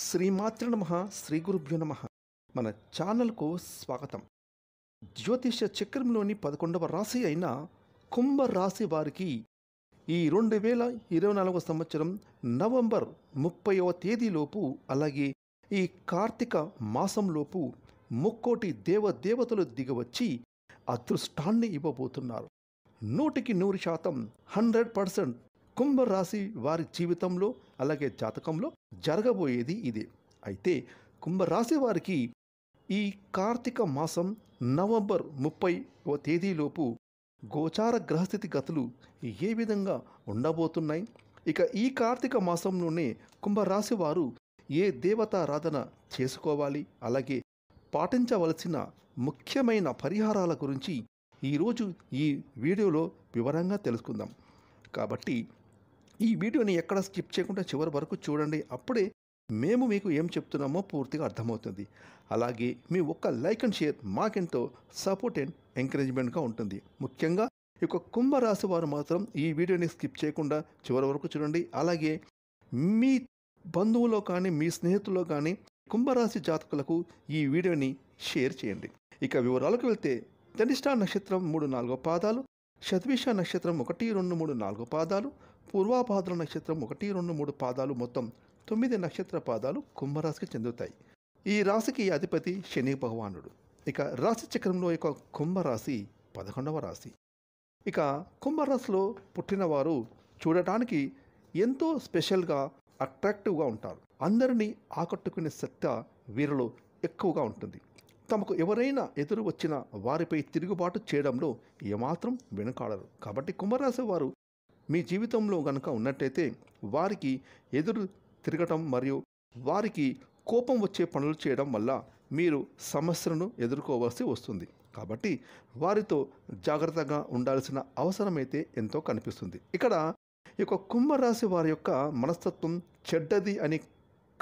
శ్రీమాతృ నమ శ్రీ గురుభ్యో నమ మన ఛానల్కు స్వాగతం జ్యోతిష చక్రంలోని పదకొండవ రాశి అయిన కుంభరాశి వారికి ఈ రెండు వేల ఇరవై నాలుగవ సంవత్సరం నవంబర్ ముప్పైవ తేదీలోపు అలాగే ఈ కార్తీక మాసంలోపు ముక్కోటి దేవదేవతలు దిగవచ్చి అదృష్టాన్ని ఇవ్వబోతున్నారు నూటికి నూరు శాతం హండ్రెడ్ పర్సెంట్ కుంభరాశి వారి జీవితంలో అలాగే జాతకంలో జరగబోయేది ఇదే అయితే కుంభరాశి వారికి ఈ కార్తీక మాసం నవంబర్ ముప్పై తేదీలోపు గోచార గ్రహస్థితి గతులు ఏ విధంగా ఉండబోతున్నాయి ఇక ఈ కార్తీక మాసంలోనే కుంభరాశి వారు ఏ దేవతారాధన చేసుకోవాలి అలాగే పాటించవలసిన ముఖ్యమైన పరిహారాల గురించి ఈరోజు ఈ వీడియోలో వివరంగా తెలుసుకుందాం కాబట్టి ఈ వీడియోని ఎక్కడ స్కిప్ చేయకుండా చివరి వరకు చూడండి అప్పుడే మేము మీకు ఏం చెప్తున్నామో పూర్తిగా అర్థమవుతుంది అలాగే మీ ఒక్క లైక్ అండ్ షేర్ మాకెంతో సపోర్ట్ అండ్ ఎంకరేజ్మెంట్గా ఉంటుంది ముఖ్యంగా ఈ యొక్క కుంభరాశి వారు మాత్రం ఈ వీడియోని స్కిప్ చేయకుండా చివరి వరకు చూడండి అలాగే మీ బంధువులో కానీ మీ స్నేహితుల్లో కానీ కుంభరాశి జాతకులకు ఈ వీడియోని షేర్ చేయండి ఇక వివరాలకు వెళ్తే ధనిష్టా నక్షత్రం మూడు నాలుగో పాదాలు శతభిష నక్షత్రం ఒకటి రెండు మూడు నాలుగో పాదాలు పూర్వాభాద్ర నక్షత్రం ఒకటి రెండు మూడు పాదాలు మొత్తం తొమ్మిది నక్షత్ర పాదాలు కుంభరాశికి చెందుతాయి ఈ రాశికి అధిపతి శని భగవానుడు ఇక రాశి చక్రంలో యొక్క కుంభరాశి పదకొండవ రాశి ఇక కుంభరాశిలో పుట్టినవారు చూడటానికి ఎంతో స్పెషల్గా అట్రాక్టివ్గా ఉంటారు అందరినీ ఆకట్టుకునే సత్త వీరిలో ఎక్కువగా ఉంటుంది తమకు ఎవరైనా ఎదురు వచ్చిన వారిపై తిరుగుబాటు చేయడంలో ఏమాత్రం వెనుకాడరు కాబట్టి కుంభరాశి వారు మీ జీవితంలో గనక ఉన్నట్టయితే వారికి ఎదురు తిరగటం మరియు వారికి కోపం వచ్చే పనులు చేయడం వల్ల మీరు సమస్యలను ఎదుర్కోవాల్సి వస్తుంది కాబట్టి వారితో జాగ్రత్తగా ఉండాల్సిన అవసరమైతే ఎంతో కనిపిస్తుంది ఇక్కడ ఈ యొక్క కుంభరాశి వారి యొక్క మనస్తత్వం చెడ్డది అని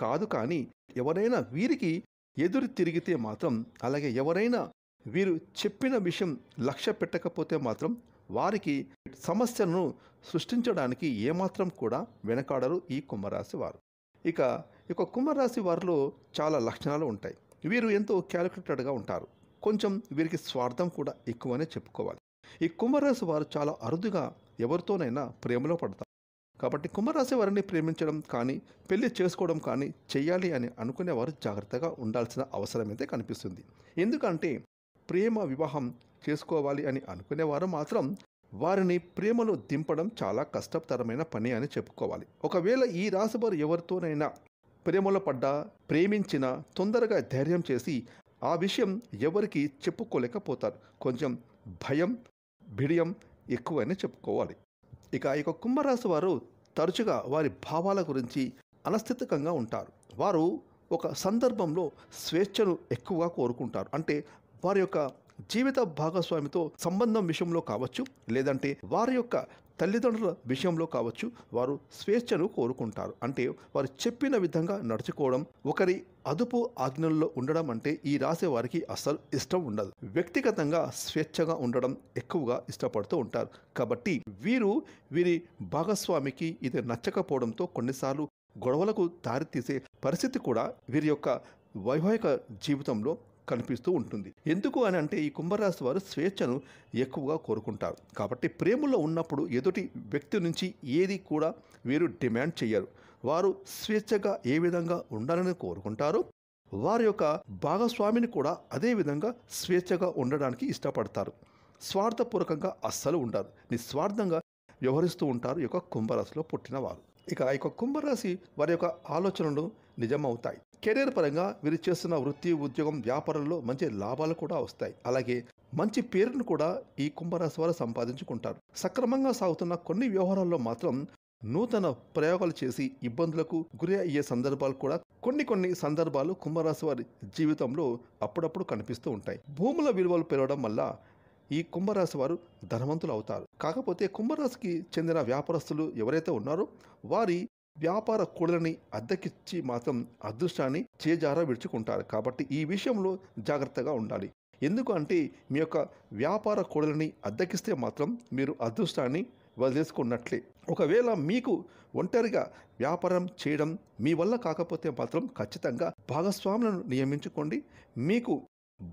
కాదు కానీ ఎవరైనా వీరికి ఎదురు తిరిగితే మాత్రం అలాగే ఎవరైనా వీరు చెప్పిన విషయం లక్ష్య పెట్టకపోతే మాత్రం వారికి సమస్యలను సృష్టించడానికి ఏమాత్రం కూడా వెనకాడరు ఈ కుంభరాశి వారు ఇక ఇక కుంభరాశి వారిలో చాలా లక్షణాలు ఉంటాయి వీరు ఎంతో క్యాలిక్యులేటెడ్గా ఉంటారు కొంచెం వీరికి స్వార్థం కూడా ఎక్కువనే చెప్పుకోవాలి ఈ కుంభరాశి వారు చాలా అరుదుగా ఎవరితోనైనా ప్రేమలో పడతారు కాబట్టి కుంభరాశి వారిని ప్రేమించడం కానీ పెళ్లి చేసుకోవడం కానీ చేయాలి అని అనుకునేవారు జాగ్రత్తగా ఉండాల్సిన అవసరం అయితే కనిపిస్తుంది ఎందుకంటే ప్రేమ వివాహం చేసుకోవాలి అని అనుకునేవారు మాత్రం వారిని ప్రేమలో దింపడం చాలా కష్టతరమైన పని అని చెప్పుకోవాలి ఒకవేళ ఈ రాశి వారు ఎవరితోనైనా ప్రేమలో పడ్డా ప్రేమించిన తొందరగా ధైర్యం చేసి ఆ విషయం ఎవరికి చెప్పుకోలేకపోతారు కొంచెం భయం బిడియం ఎక్కువని చెప్పుకోవాలి ఇక ఈ యొక్క కుంభరాశి వారు తరచుగా వారి భావాల గురించి అనస్థితికంగా ఉంటారు వారు ఒక సందర్భంలో స్వేచ్ఛను ఎక్కువగా కోరుకుంటారు అంటే వారి యొక్క జీవిత భాగస్వామితో సంబంధం విషయంలో కావచ్చు లేదంటే వారి యొక్క తల్లిదండ్రుల విషయంలో కావచ్చు వారు స్వేచ్ఛను కోరుకుంటారు అంటే వారు చెప్పిన విధంగా నడుచుకోవడం ఒకరి అదుపు ఆజ్ఞల్లో ఉండడం అంటే ఈ రాసే వారికి అస్సలు ఇష్టం ఉండదు వ్యక్తిగతంగా స్వేచ్ఛగా ఉండడం ఎక్కువగా ఇష్టపడుతూ ఉంటారు కాబట్టి వీరు వీరి భాగస్వామికి ఇది నచ్చకపోవడంతో కొన్నిసార్లు గొడవలకు దారితీసే పరిస్థితి కూడా వీరి యొక్క వైవాహిక జీవితంలో కనిపిస్తూ ఉంటుంది ఎందుకు అని అంటే ఈ కుంభరాశి వారు స్వేచ్ఛను ఎక్కువగా కోరుకుంటారు కాబట్టి ప్రేమలో ఉన్నప్పుడు ఎదుటి వ్యక్తి నుంచి ఏది కూడా వీరు డిమాండ్ చేయరు వారు స్వేచ్ఛగా ఏ విధంగా ఉండాలని కోరుకుంటారు వారి యొక్క భాగస్వామిని కూడా అదే విధంగా స్వేచ్ఛగా ఉండడానికి ఇష్టపడతారు స్వార్థపూర్వకంగా అస్సలు ఉండరు నిస్వార్థంగా వ్యవహరిస్తూ ఉంటారు ఈ యొక్క కుంభరాశిలో పుట్టిన వారు ఇక ఈ యొక్క కుంభరాశి వారి యొక్క ఆలోచనలు నిజమవుతాయి కెరీర్ పరంగా వీరు చేస్తున్న వృత్తి ఉద్యోగం వ్యాపారంలో మంచి లాభాలు కూడా వస్తాయి అలాగే మంచి పేరును కూడా ఈ కుంభరాశి వారు సంపాదించుకుంటారు సక్రమంగా సాగుతున్న కొన్ని వ్యవహారాల్లో మాత్రం నూతన ప్రయోగాలు చేసి ఇబ్బందులకు గురి అయ్యే సందర్భాలు కూడా కొన్ని కొన్ని సందర్భాలు కుంభరాశి వారి జీవితంలో అప్పుడప్పుడు కనిపిస్తూ ఉంటాయి భూముల విలువలు పెరగడం వల్ల ఈ కుంభరాశి వారు ధనవంతులు అవుతారు కాకపోతే కుంభరాశికి చెందిన వ్యాపారస్తులు ఎవరైతే ఉన్నారో వారి వ్యాపార కూడలని అద్దెకిచ్చి మాత్రం అదృష్టాన్ని చేజారా విడుచుకుంటారు కాబట్టి ఈ విషయంలో జాగ్రత్తగా ఉండాలి ఎందుకు అంటే మీ యొక్క వ్యాపార కూడలని అద్దెకిస్తే మాత్రం మీరు అదృష్టాన్ని వదిలేసుకున్నట్లే ఒకవేళ మీకు ఒంటరిగా వ్యాపారం చేయడం మీ వల్ల కాకపోతే మాత్రం ఖచ్చితంగా భాగస్వాములను నియమించుకోండి మీకు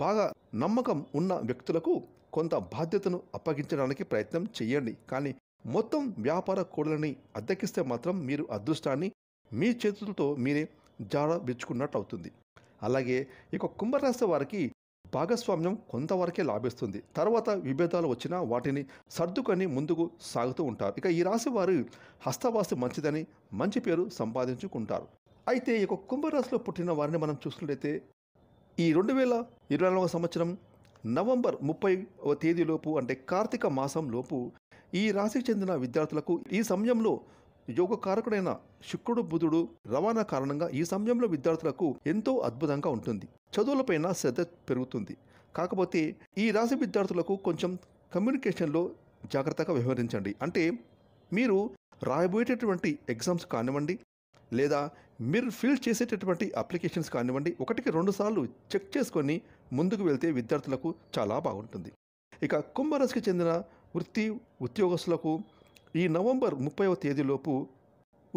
బాగా నమ్మకం ఉన్న వ్యక్తులకు కొంత బాధ్యతను అప్పగించడానికి ప్రయత్నం చేయండి కానీ మొత్తం వ్యాపార కోడలని అద్దెకిస్తే మాత్రం మీరు అదృష్టాన్ని మీ చేతులతో మీరే జాడ విచ్చుకున్నట్టు అవుతుంది అలాగే ఇక కుంభరాశి వారికి భాగస్వామ్యం కొంతవరకే లాభిస్తుంది తర్వాత విభేదాలు వచ్చినా వాటిని సర్దుకొని ముందుకు సాగుతూ ఉంటారు ఇక ఈ రాశి వారు హస్తవాసి మంచిదని మంచి పేరు సంపాదించుకుంటారు అయితే ఇక కుంభరాశిలో పుట్టిన వారిని మనం చూసినట్లయితే ఈ రెండు వేల ఇరవై నాలుగవ సంవత్సరం నవంబర్ ముప్పై తేదీలోపు అంటే కార్తీక మాసంలోపు ఈ రాశికి చెందిన విద్యార్థులకు ఈ సమయంలో యోగకారకుడైన శుక్రుడు బుధుడు రవాణా కారణంగా ఈ సమయంలో విద్యార్థులకు ఎంతో అద్భుతంగా ఉంటుంది చదువులపైన శ్రద్ధ పెరుగుతుంది కాకపోతే ఈ రాశి విద్యార్థులకు కొంచెం కమ్యూనికేషన్లో జాగ్రత్తగా వ్యవహరించండి అంటే మీరు రాయబోయేటటువంటి ఎగ్జామ్స్ కానివ్వండి లేదా మీరు ఫిల్ చేసేటటువంటి అప్లికేషన్స్ కానివ్వండి ఒకటికి రెండు సార్లు చెక్ చేసుకొని ముందుకు వెళ్తే విద్యార్థులకు చాలా బాగుంటుంది ఇక కుంభరాశికి చెందిన వృత్తి ఉద్యోగస్తులకు ఈ నవంబర్ ముప్పైవ తేదీలోపు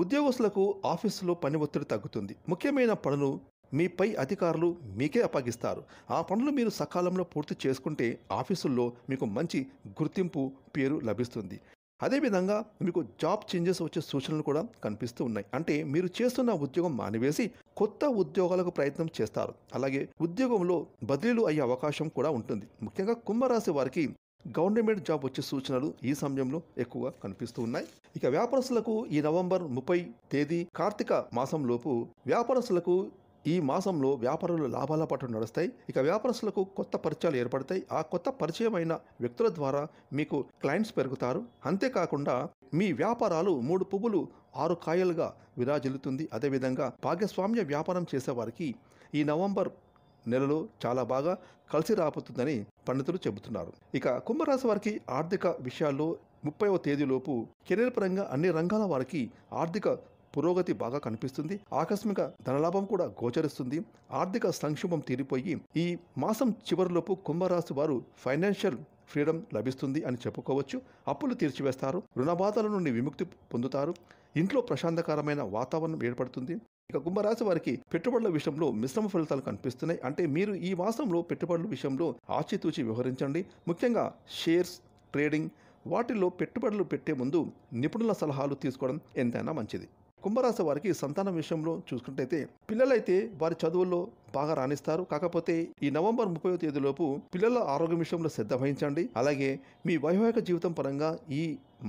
ఉద్యోగస్తులకు ఆఫీసులో పని ఒత్తిడి తగ్గుతుంది ముఖ్యమైన పనులు మీపై అధికారులు మీకే అప్పగిస్తారు ఆ పనులు మీరు సకాలంలో పూర్తి చేసుకుంటే ఆఫీసుల్లో మీకు మంచి గుర్తింపు పేరు లభిస్తుంది అదేవిధంగా మీకు జాబ్ చేంజెస్ వచ్చే సూచనలు కూడా కనిపిస్తూ ఉన్నాయి అంటే మీరు చేస్తున్న ఉద్యోగం మానివేసి కొత్త ఉద్యోగాలకు ప్రయత్నం చేస్తారు అలాగే ఉద్యోగంలో బదిలీలు అయ్యే అవకాశం కూడా ఉంటుంది ముఖ్యంగా కుంభరాశి వారికి గవర్నమెంట్ జాబ్ వచ్చే సూచనలు ఈ సమయంలో ఎక్కువగా కనిపిస్తూ ఉన్నాయి ఇక వ్యాపారస్తులకు ఈ నవంబర్ ముప్పై తేదీ కార్తీక మాసంలోపు వ్యాపారస్తులకు ఈ మాసంలో వ్యాపారులు లాభాల పాటు నడుస్తాయి ఇక వ్యాపారస్తులకు కొత్త పరిచయాలు ఏర్పడతాయి ఆ కొత్త పరిచయమైన వ్యక్తుల ద్వారా మీకు క్లయింట్స్ పెరుగుతారు అంతేకాకుండా మీ వ్యాపారాలు మూడు పువ్వులు ఆరు కాయలుగా విరాజిల్లుతుంది అదేవిధంగా భాగస్వామ్య వ్యాపారం చేసేవారికి ఈ నవంబర్ నెలలో చాలా బాగా కలిసి రాబోతుందని పండితులు చెబుతున్నారు ఇక కుంభరాశి వారికి ఆర్థిక విషయాల్లో ముప్పైవ తేదీలోపు కెరీర్ పరంగా అన్ని రంగాల వారికి ఆర్థిక పురోగతి బాగా కనిపిస్తుంది ఆకస్మిక ధనలాభం కూడా గోచరిస్తుంది ఆర్థిక సంక్షోభం తీరిపోయి ఈ మాసం చివరిలోపు కుంభరాశి వారు ఫైనాన్షియల్ ఫ్రీడమ్ లభిస్తుంది అని చెప్పుకోవచ్చు అప్పులు తీర్చివేస్తారు రుణ బాధల నుండి విముక్తి పొందుతారు ఇంట్లో ప్రశాంతకరమైన వాతావరణం ఏర్పడుతుంది ఇక కుంభరాశి వారికి పెట్టుబడుల విషయంలో మిశ్రమ ఫలితాలు కనిపిస్తున్నాయి అంటే మీరు ఈ మాసంలో పెట్టుబడుల విషయంలో ఆచితూచి వ్యవహరించండి ముఖ్యంగా షేర్స్ ట్రేడింగ్ వాటిల్లో పెట్టుబడులు పెట్టే ముందు నిపుణుల సలహాలు తీసుకోవడం ఎంతైనా మంచిది కుంభరాశి వారికి సంతానం విషయంలో చూసుకున్నట్టయితే పిల్లలైతే వారి చదువుల్లో బాగా రాణిస్తారు కాకపోతే ఈ నవంబర్ ముప్పై తేదీలోపు పిల్లల ఆరోగ్యం విషయంలో శ్రద్ధ వహించండి అలాగే మీ వైవాహిక జీవితం పరంగా ఈ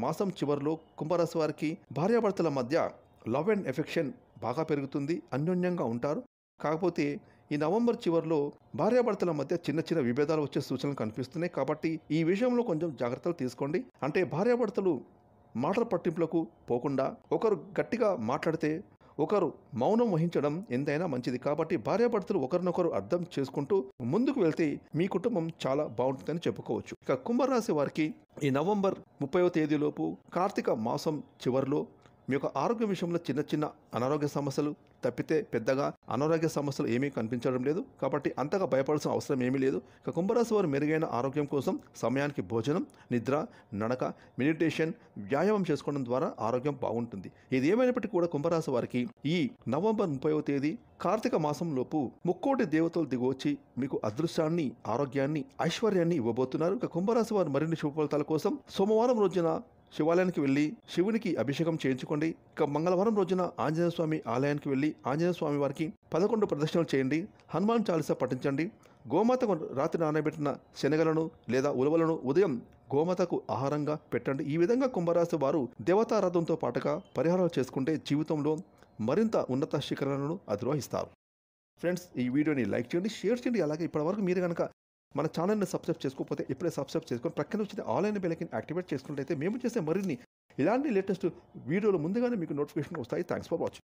మాసం చివరిలో కుంభరాశి వారికి భార్యాభర్తల మధ్య లవ్ అండ్ ఎఫెక్షన్ బాగా పెరుగుతుంది అన్యోన్యంగా ఉంటారు కాకపోతే ఈ నవంబర్ చివరిలో భార్యాభర్తల మధ్య చిన్న చిన్న విభేదాలు వచ్చే సూచనలు కనిపిస్తున్నాయి కాబట్టి ఈ విషయంలో కొంచెం జాగ్రత్తలు తీసుకోండి అంటే భార్యాభర్తలు మాటల పట్టింపులకు పోకుండా ఒకరు గట్టిగా మాట్లాడితే ఒకరు మౌనం వహించడం ఎంతైనా మంచిది కాబట్టి భార్యాభర్తలు ఒకరినొకరు అర్థం చేసుకుంటూ ముందుకు వెళ్తే మీ కుటుంబం చాలా బాగుంటుందని చెప్పుకోవచ్చు ఇక కుంభరాశి వారికి ఈ నవంబర్ ముప్పైవ తేదీలోపు కార్తీక మాసం చివరిలో మీ యొక్క ఆరోగ్య విషయంలో చిన్న చిన్న అనారోగ్య సమస్యలు తప్పితే పెద్దగా అనారోగ్య సమస్యలు ఏమీ కనిపించడం లేదు కాబట్టి అంతగా భయపడాల్సిన అవసరం ఏమీ లేదు ఇక కుంభరాశి వారు మెరుగైన ఆరోగ్యం కోసం సమయానికి భోజనం నిద్ర నడక మెడిటేషన్ వ్యాయామం చేసుకోవడం ద్వారా ఆరోగ్యం బాగుంటుంది ఇది ఏమైనప్పటికీ కూడా కుంభరాశి వారికి ఈ నవంబర్ ముప్పైవ తేదీ కార్తీక మాసంలోపు ముక్కోటి దేవతలు దిగువచ్చి మీకు అదృష్టాన్ని ఆరోగ్యాన్ని ఐశ్వర్యాన్ని ఇవ్వబోతున్నారు ఇక కుంభరాశి వారు మరిన్ని శుభ ఫలితాల కోసం సోమవారం రోజున శివాలయానికి వెళ్ళి శివునికి అభిషేకం చేయించుకోండి ఇక మంగళవారం రోజున ఆంజనేయ స్వామి ఆలయానికి వెళ్ళి ఆంజనేయ స్వామి వారికి పదకొండు ప్రదర్శనలు చేయండి హనుమాన్ చాలీసా పఠించండి గోమాతకు రాత్రి నానబెట్టిన శనగలను లేదా ఉలవలను ఉదయం గోమాతకు ఆహారంగా పెట్టండి ఈ విధంగా కుంభరాశి వారు దేవతారాధంతో పాటుగా పరిహారాలు చేసుకుంటే జీవితంలో మరింత ఉన్నత శిఖరాలను అధిరోహిస్తారు ఫ్రెండ్స్ ఈ వీడియోని లైక్ చేయండి షేర్ చేయండి అలాగే ఇప్పటివరకు మీరు కనుక మన ఛానల్ని సబ్స్క్రైబ్ చేసుకోకపోతే ఇప్పుడే సబ్స్క్రైబ్ చేసుకొని ప్రక్కన వచ్చిన ఆన్లైన్ బెలైకిన్ యాక్టివేట్ చేసుకున్నట్లయితే మేము చేసే మరిన్ని ఇలాంటి లేటెస్ట్ వీడియోలు ముందుగానే మీకు నోటిఫికేషన్ వస్తాయి థ్యాంక్స్ ఫర్ వాచింగ్